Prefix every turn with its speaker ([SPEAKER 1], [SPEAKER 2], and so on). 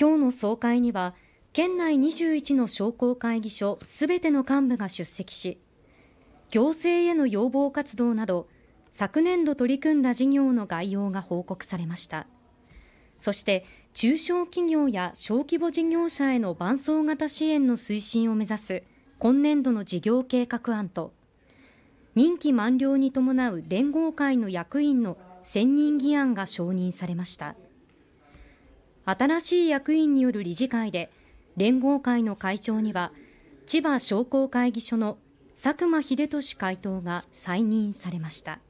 [SPEAKER 1] 今日の総会には県内21の商工会議所すべての幹部が出席し行政への要望活動など昨年度取り組んだ事業の概要が報告されましたそして中小企業や小規模事業者への伴走型支援の推進を目指す今年度の事業計画案と任期満了に伴う連合会の役員の選任議案が承認されました。新しい役員による理事会で連合会の会長には千葉商工会議所の佐久間英俊会頭が再任されました。